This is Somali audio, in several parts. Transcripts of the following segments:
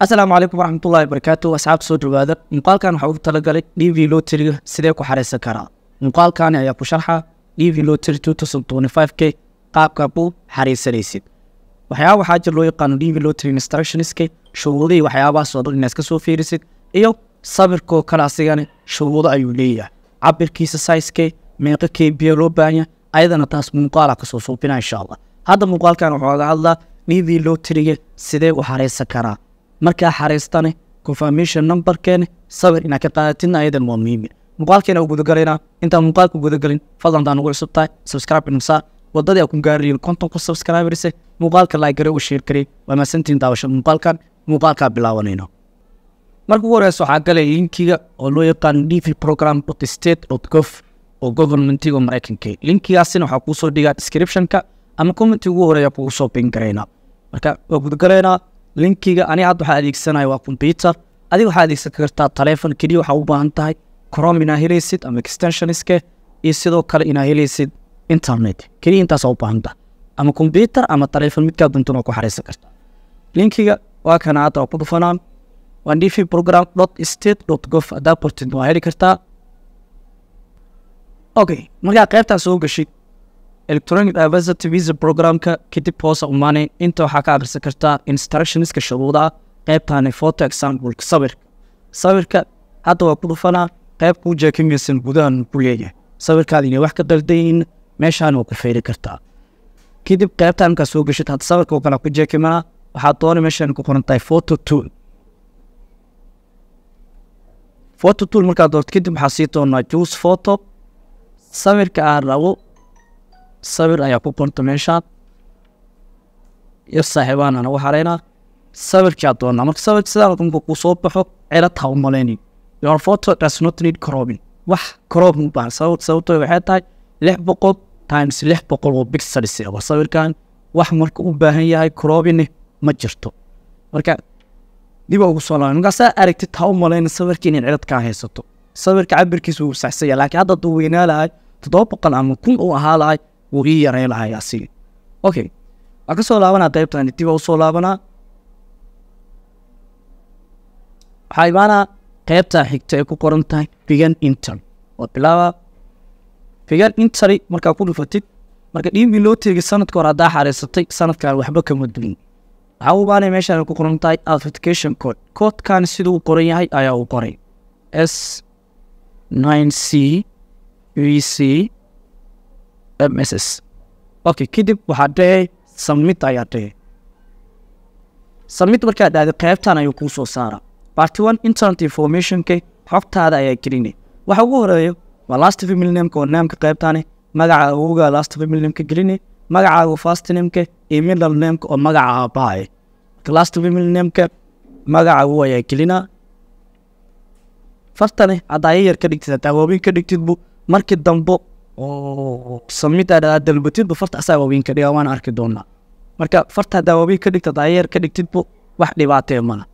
asalaamu calaykum waraxmat ullahi wabarakaatu asxaab soo dhowaada muuqaalkan waxaa ugu talagalay d v lotariga sidee ku xareysan karaa muuqaalkani ayaa ku sharxa d v lotary two thousand twenty five k qaabka ku xareysanaysid waxyaaba waxaa jir loo yaqaano d v lotary instructionska shuruudihii waxyaabahaas oo dhan inaad iska soo fiirisid iyo sabirkoo kale asigani shuruudo ayuu leeyahay cabirkiisa saiskee meeqa kee biya loo baahanya ayadana taas muuqaala kasoo suubina insha allah hadda muuqaalkan waxaa laga hadlaa d v lotariga sidee u xareysan karaa markaa xariistane confirmation numberkeene sawir inaad ka qaadatidna ayadan waa muhiim muuqaalkeena u gudagalayna intaan muuqaalka gudagelin fadlan taa nagu cusub tahay subscribe nsaa wadadii aa ku gaarayin konton ku subscriberse muuqaalka laagare u sheer waa mahadsantiin daawasho muuqaalkan muuqaalkaa bilaabanayno marka ugu horeysa waxaa galay linkiga oo loo yaqaan d v program state gov oo governmentiga mareykanka linkigaasina waxaa kuusoo dhigaa descriptionka ama commenti ugu horeeya kugu soo bingaraynaa marka waa gudagalaynaa linkiga ani hadda waxaa adeegsanaya waa combyuter adiga waxaa adeegsan kartaa taleefon keliya waxaa u baahan tahay crom inaa helaysid ama extensioniske iyo sidoo kale inaa helaysid internet keliya intaasaa u baahan tahay ama combyuter ama taleefon midkaa doontan ku xareysan kartaa linkiga waa kana hadda waa ku dhufanaan waa dv program dot state dot gov haddaa waa heli kartaa okay markaa qaybtaa soo gashid electronic diversity visa programka kadib hoosa umaanay inta waxaa ka akhrisan kartaa instructionska shuruuda qeybtaani photo exampleka sawirka sawirka hadda waa ku dhufanaa qeybka ujeekamaysan gudahan ku leeyahay sawirkaada wax ka qaldayihiin meeshaan waa ku feyri kartaa kadib qeybta markaa soo geshid hadda sawirka oo kale ku jeekimanaa waxaad doona meeshaan ku qoran photo tool photo tool markaa doorto kadib waxaa sii doonaa juice photo sawirka aan rabo sawir ayaa ku qorta meeshaad yar saaxiibaana nagu xaraynaa sawirkii aad marka sawirka sidaa marka kuu soo baxo cilad ha u malaynayo your photo does not need cropping wax crop mu baahan sababtooda waxay tahay lix boqol times lix boqol oo pixels aba sawirkan wax marka u baahan yahay cropping ma jirto marka dibaa ugu soo laabay markaasaa aragtid ha u malayna sawirka inaad cilad kaa haysato sawirka cabirkiisa wuu saxsanya laakiin hadda duu weynaa lahay toddoba boqol ama kun uu ahaa lahay wuu ii yareyn lahay asiga waan ka soo laabanaa qaybtan dib waa usoo laabanaa waxaa imaanaa qaybtaa xigta ay ku qoran tahay figan inter waad bilaaba figan interi markaa ku dhufatid marka dhiibii loo teegay sanadka hore haddaa xareysatay sanadkan waxba kama duwin waxaa u baanay meeshaan ay ku qoran tahay authentication code koodkan siduu qoran yahay ayaa u qoray s nine c v e c m s s okay kadib waxaa dhahey samid ayaa dhahey samid markaa dhahda qaybtan ayuu kuu soo saara barty one internet informationka xogtaada ayaa gelinay waxa ugu horeeyo waa last family nameka oo nameka qaybtani magacaa awowgaa last family nameka gelinay magacaaga first nameka iyo middle nameka oo magaca aabbaha marka last family nameka magacaagu ayaa gelinaa fartani haddaa yayar ka dhigtid haddaa waaweyn ka dhigtidbu markii dambo oo samida dalbatidba farta asaa waaweyn ka dhiga waana arki doonaa marka farta haddaa waaweyn ka dhigta daayeer ka dhigtidba wax dhibaatee mala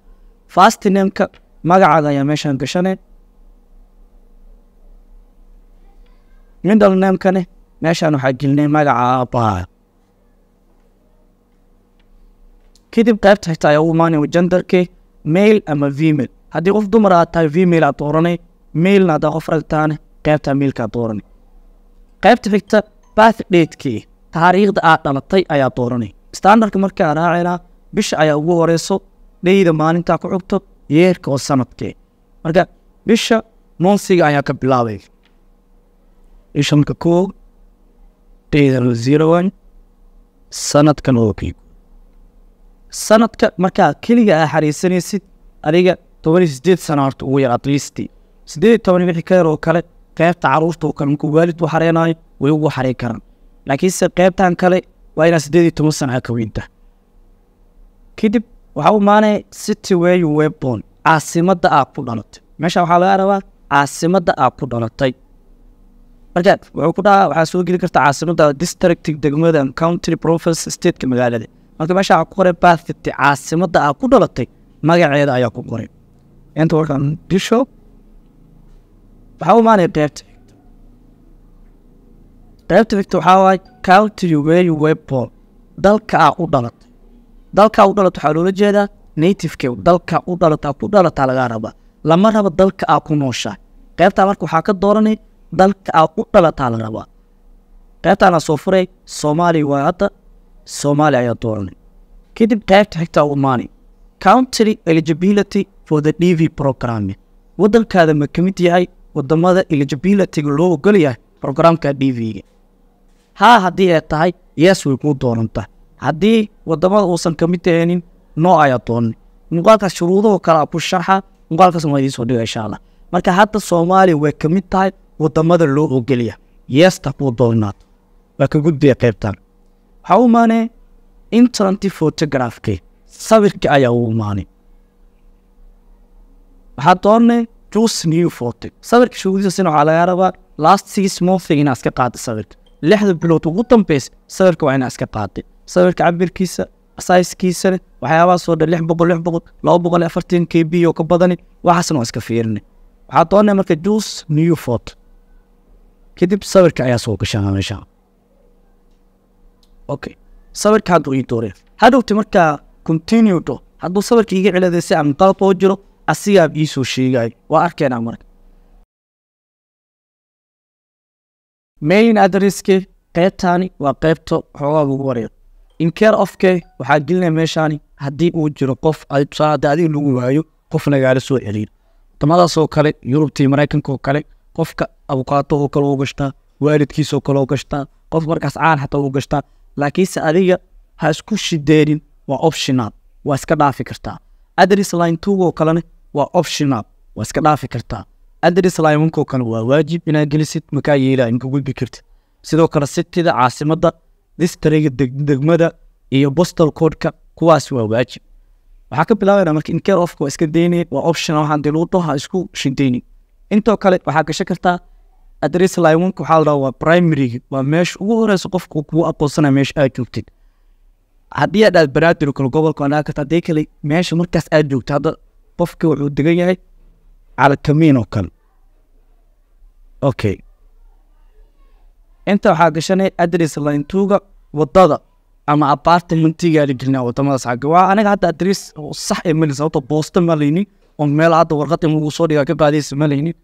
fastinemka magacaada ayaa meeshaan gashanay midalnemkane meeshaan waxaa gelinay magaca aabbaha kadib qaybta xigta ayaa u imaanay jendarkii mail ama vemail haddii qof dumar aad tahay vemail aad dooranay mailna haddaa qof rag taane qaybtaa mailkaad dooranay qaybta xigta bathdadekii taariikhda aad dhalatay ayaa dooranay standardka markaa raaceynaa bisha ayaa ugu horeyso dheyda maalintaa ku xigto yeerka oo sanadkee marka bisha moonsiga ayaa ka bilaabay bisha marka koo zeroan sanadkan oo kii sanadka markaa keliga aa xariisanaysid adiga toban iyo sideed sana horta ugu yar atleast sideed toban wixii ka yar oo kale qaybta caruurta kalunka waalidku xareynayo way ugu xareyn karaan laakiinse qaybtan kale waa inaa siddeed iyo toban sana ka weynta kadib waxaa u maanaya city webon caasimadda aad ku dhalatay meesha waxaa laga rabaa caasimadda aad ku dhalatay marka wuxuu ku dhahaa waxaa soo geli karta caasimadda district degmada country province stateka magaalada marka meesha waxaa ku qoray bathity caasimadda aad ku dhalatay magaceeda ayaa ku qoray inta warkaan disho waxaa u imaanaya qaybta xigta qaybta xigta waxaa waay country way webball dalkaa u dhalatay dalkaa u dhalat waxaa loola jeedaa nativeke dalkaa u dhalataa ku dhalataa lagaa rabaa lama raba dalka aa ku nooshaa qaybtaa marka waxaa ka dooranay dalka aa u dhalataa la rabaa qaybtaanaa soo furay soomaaliya waa hadda soomaaliya ayaa dooranay kadib qaybta xigta u imaanay country eligibility for the d v programming waddankaada ma ka mid yahay wadamada eligibility-ga loo ogolyahay brograamka d v-ga haa haddii ay tahay yes way kuu doorantaa haddii wadamada uusan ka mid tahaynin noo ay adoonni muuqaalkaas shuruudaho kalea ku sharxa muuqaalkaas waa idiin soo dhiga insha allah marka hadda soomaaliya way ka mid tahay wadamada loo ogolyahay yeesta kuu dooranaata waa ka gudbaya qaybtaan waxaa u imaanee internet photografke sawirka ayaa u imaanay waxaa doonne sawirka shuudidiisana waxaa lagaa rabaa last six month inaad iska qaada sawirka lixda bilood ugu dambeysa sawirka waa inaa iska qaada sawirka cabirkiisa sayskiisana waxyaabahaas oo dhan lix boqol lix boqol laba boqol afartan k b oo ka badani waxaasna waa iska fiirina waxaa doonaya marka juice new fort kadib sawirka ayaa soo gashaa meesha okay sawirka hadduu ii dooreen hadhowti markaa continue hadduu sawirka iga ciladaysa ama qalad oo jiro asigaa iisoo sheegay waa arkeenaa marka main adresske qeybtaani waa qeybta xoogaa lagu wareer inkeer ofke waxaa gelinaya meeshaani haddii uu jiro qof tusaale adiga lagu waayo qof nagaala soo celiin wadamadaasoo kale yurubtii maraykankaoo kale qofka abukaato oo kale u gashtaa waalidkiisoo kale u gashtaa qof markaas caan xataa u gashtaa laakiinse adiga ha isku shideenin waa optionaal waa iska dhaafi kartaa adres line tugoo kalena waa optional waa iska dhaafi kartaa adres limanko kale waa waajib inaad gelisid makaa yeela inka gudbi kartid sidoo kale sitida caasimada distriga degmada iyo bostal codka kuwaas waa waajib waxaa ka bilaabana marka inkee ofka waa iska deyne waa optional ah waxaan diluuto ha isku shideyni intoo kale waxaa gashan kartaa adres limanka waxaa la dhaha waa primaryga waa meesha ugu horeysa qofku kugu aqoonsanaya meesha aad joogtid haddii aad aad banaadiro kale gobolka waa dhaha karta kale meesha markaas aad joogta hadda qofki wuxuu degan yahay cala oo kale okay inta waxaa gashanay adres layntuuga wadada ama apartmentigaa la gelina wadamadaas xagga waa aniga hadda adres sax ee mali sababta boosta ma laynin oo meel hadda warqad in soo dhigaa ka qaadaysa ma laynin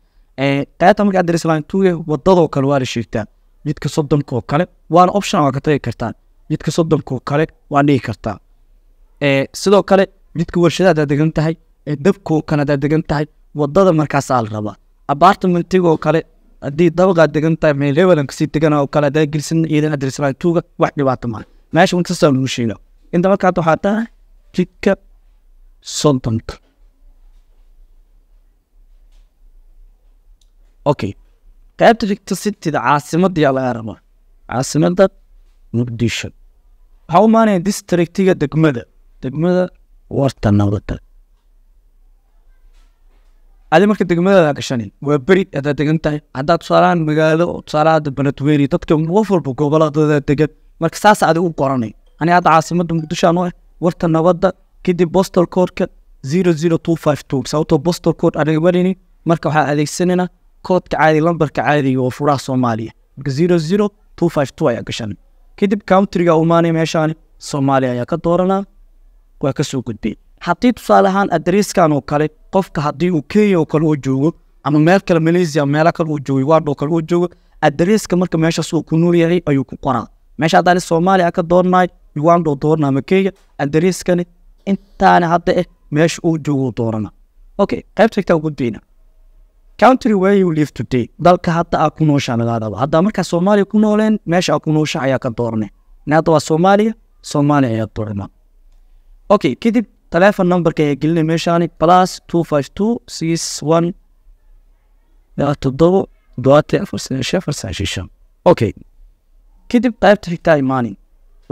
eh, qaybta marka adres layntuuga wadadoo kale waa la sheegtaa jidka soddonka oo kale waana option waa ka tagi kartaan jidka soddonka oo kale waa dhihi kartaa eh, sidoo kale jidka warshadaad degan tahay ee dabkoo kale degan tahay wadada markaasaa la rabaa abartamentigoo kale haddii dabaqaad degan tahay meel hebelan kasii degan oo kale hadaa gelisan ciidan adirsabaan tuuga wax dhibaato maha meesha wintasaa lagu sheega inta markaa waxaa tahay jidka soddonka okay qaybta xigta sitida caasimadaiyaa laga rabaa caasimada muqdisho waxaa u maanaya districtiga degmada degmada warta nabada adi marka degmadaada gashanin waa beri hadaad degan tahay haddaad tusaalahaan magaalo tusaala hadda banadweyne dadka qof walba goboladooda degan marka saas adi u qoranay ani hadda caasimada muqdishaan u ah warta nabadda kadib bostal koodka zero zero two five two sababtoo bostal kood anaga marini marka waxaa adeegsanayna koodka caadi lambarka caadiga oo furaha soomaaliya marka zero zero two five two ayaa gashan kadib countriga umaanay meeshaani soomaaliya ayaa ka dooranaa waa kasoo gudbay haddii tusaale ahaan adariiskan oo kale qofka haddii uu kenya oo kale oo joogo ama meel kale malaysia meelo kale uu joogay waadhoo kale oo joogo adariiska marka meeshaas uu ku nool yahay ayuu ku qoraa meesha haddaani soomaaliya ka doonnaay ugandoo doonaa ama kenya adariiskani intaana hadda eh meesha uu jooguu doorana okay qaybta xigtaa gudbayna country where you live today dalka hadda aa ku nooshaa laga haddaa markaa soomaaliya ku nooleen meesha aa ku nooshaa ayaa ka doorane hadda waa soomaaliya soomaaliya ayaa doorana okay kadib taleefon numberka ayaa gelina meeshaani plus two five two six one todobo toddobaatan afar okay kadib qaybta xigtaa imaanin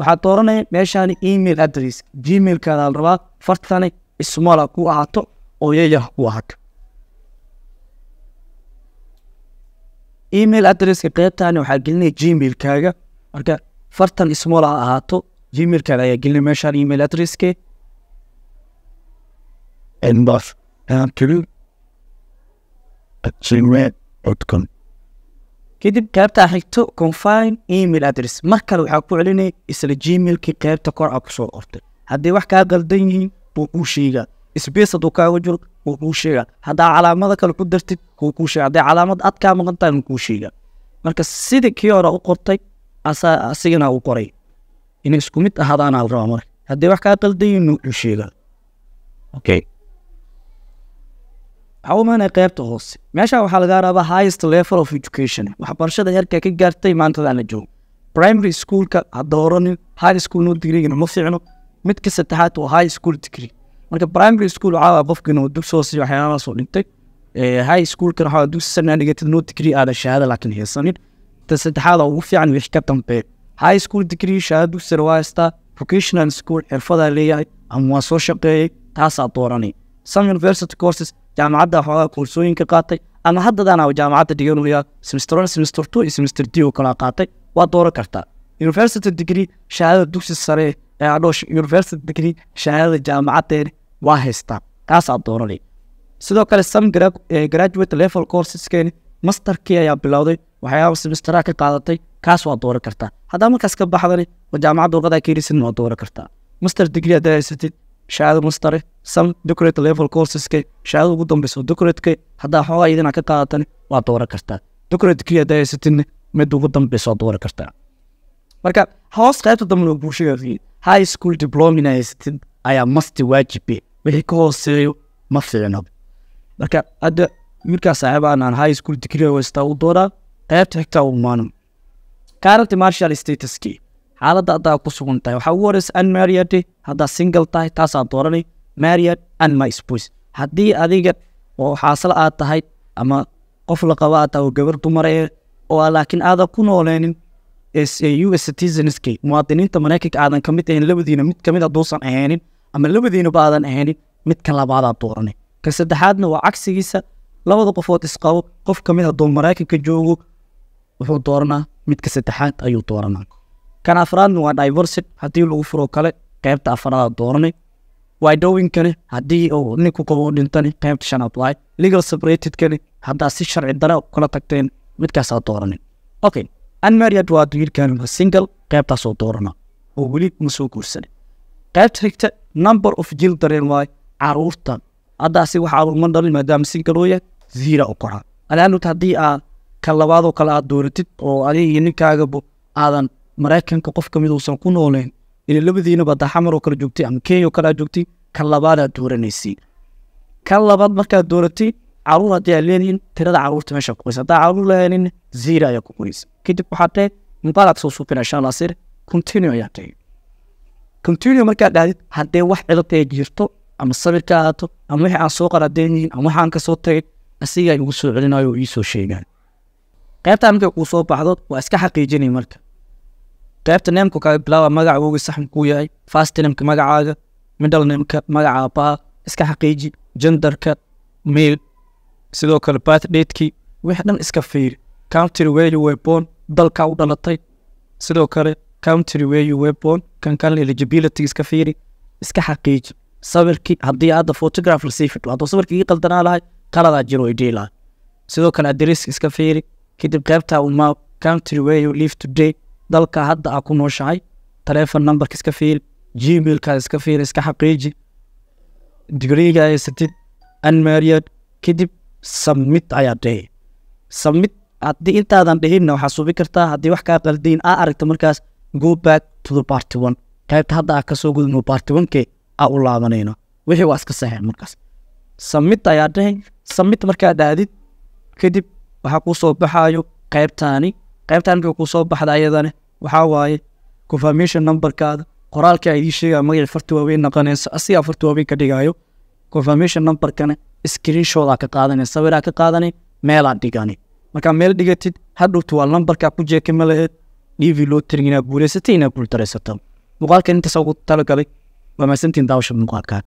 waxaad dooranaya meeshaani email address gmailkaada al rabaa fartani ismaal ku ahaato oo yayar ku ahaato email addresska qeybtaani waxaa gelinaya gmailkaaga marka fartan ismaal ha ahaato gmailkaada ayaa gelinaya meeshaan email addresske en was til gmail.com kadib qaybta xigto confine email address mar kale waxaa ku celinay isla gmailkii qaybta kor a kusoo qortay haddii wax kaa qaldan yihiin wuu kuu sheegaa sbes hadduu kaaga jiro wuu kuu sheegaa haddaa calaamada kale ku dartid wuu kuu sheega hadday calaamad aad kaa maqantahay wuu kuu sheegaa marka sidii kii hore u qortay asaa asigana u qoray inay isku mid ahaadaana rabaa marka haddii wax kaa qaldan yihiin wuu kuu sheegaa okay cawamana qeybta hoose meesha waxaa laga rabaa highest level of education waxbarashada heerka ka gaartay maantadaan la joogo primary schoolka hadda oranin high schoolno digriigana ma fiicno mid saddexaad waa high school degree marka primary school caawa qofkan oo dugsi hoose waxyaalahaas dhintay high schoolkan waxaa dugsi sanaa no degree aadan shahaada laakiin haysanin ta saddexaad ugu fiican wixii ka dambeeya high school degree shahaada dugsi sare waa haystaa vocational school xirfadaa leeyahay ama waa soo shaqeeyay taasaa dooranaya some university courses jaamacadda xoogaa koorsooyinka qaatay ama haddadaana jaamacadda dhiganaya semester semester two iyo semester d oo kala qaatay waa dooran kartaa university degree shahaadada dugsi sare ee adhoo university degree shahaadada jaamacadeen waa haystaa kaasaa dooranay sidoo kale some graduate level courseskeen masterkii ayaa bilowday waxyaaba semesteraha ka qaadatay kaas waa dooran kartaa haddaa markaas ka baxdani jaamacadda warqadaa keenaysid waa dooran kartaa master degree haddaa haysatid shahaado mastare sam docrate level courseska shahaada ugu dambeyso docrateka haddaa xoogaa iyadana ka qaadatan waa dooran kartaa docratekii haddaa haysatinna mid ugu dambeyso waa dooran kartaa marka hoos qaybta dambena bulshada high school diploma inaa ayaa masti waajibe eh. wixii ka hooseeyo ma fiicno marka hadda wiilkaa saaxiibaan high school digrii haystaa u doonaa qaybta xigtaa u maano current martial statuski xaalada adaa ku sugan tahay waxaa ugu horeysa unmariad haddaa single tahay taasaa doorana mariad anmyspoc haddii adiga oo xaasal aad tahay ama qof laqaba aad tahay oo gabar dumar oo ah laakiin aadan ku nooleynin u s citizensk muwaadiniinta mareykanka aadan ka mid ahayn labadiina mid kamid haduusan ah ahaynin ama labadiinaba aadan ahaynin midka labaadaa dooranay ka saddexaadna waa cagsigiisa labada qofood isqabo qof kamid haduu ah mareykanka joogo wuxuu dooranaa midka saddexaad ayuu dooranaa kan afraadna waa divorcid haddii lagu furo kale qeybta afaraada dooranay wydowinkan hadii ninku qabo dhintani qeybta shanaad waay legal sepratedkani hadaa si sharci dare kala tagteen midkaasaa dooranin okay unmariad waa wiilkan single qeybtaasoo doorana oo weli ma guursanin qeybta xigta number of jil waay caruurta haddaasi wax caruur ma dhalin maadaama single oo yahay ziira u koraa alaanut haddii aad ka labaadoo kale aad dooratid oo adig iyo ninkaagaba aadan maraykanka qof ka mid uusan ku nooleyn ila labadiinaba daxamaroo kale joogtay ama kenya oo joogtay ka labaadaa dooranaysi ka labaad markaad dooratay caruur haddii aad leedihiin tirada caruurta meesha ku haddaa caruur leedanin ziira ayaa ku qoraysa kadib waxaad dhe mubaalaad soo suupina shan continue ayaa dhahay continue markaad dhahdid haddee wax cidabtee jirto ama sabirka ahaato ama wixii aan soo qaradeenyihin ama waxaan ka tagay asigaa igu soo celinayo oo ii soo sheegaan qaybtaa markay kuu soo baxdo waa iska xaqiijinay marka qaybta neemka kaaga bilaaba magaca woga saxan kuu yahay fastnamka magacaaga midalnamka magaca aabbaha iska xaqiiji jendarka mail sidoo kale bathdadeki wixi dhan iska fiiri country weyu webon dalkaa u dhalatay sidoo kale country weyu webon kankan eligibility iska fiiri iska xaqiiji sawirkii haddii hadda photograph lasii fidho hadduu sawirkii ii qaldanaa lahay qaladaa jiro idhii lahay sidoo kale adresk iska fiiri kadib qaybtaa umaa country weyu live today dalka hadda aa ku nooshahay taleefon numberka iska fiil gmailka iska fiil iska xaqiiji digriga haysatid anmariad kadib samid ayaad dhihi samid haddii intaadan dhihinna waxaa suubi kartaa haddii wax kaa qaldiin aa aragta markaas go back to the party one qaybta hadda aa kasoo gudubno party oneke aa u laabanayno wixii waa iska saxeen markaas samid ayaa dhihi samid markaa dhaadid kadib waxaa kuu soo baxaayo qaybtaani qaybtan marka kusoo baxda ayadane waxaa waaye confirmation numberkaada qoraalka idii sheegaa magaca farta waaweyn noqonayso asigaa farta waaweyn ka dhigaayo confirmation numberkana screenshodaa ka qaadanay sawiraa ka qaadanay meelaa dhigani markaa meel dhigatid hadhowtu waa numberkaa ku jeekama laheed dhiivi loo tirin inaa guulaysatay inaa guuldaraysato muuqaalkan intaas ugu talogalay waa mahadsantiin daawasha muuqaalkaa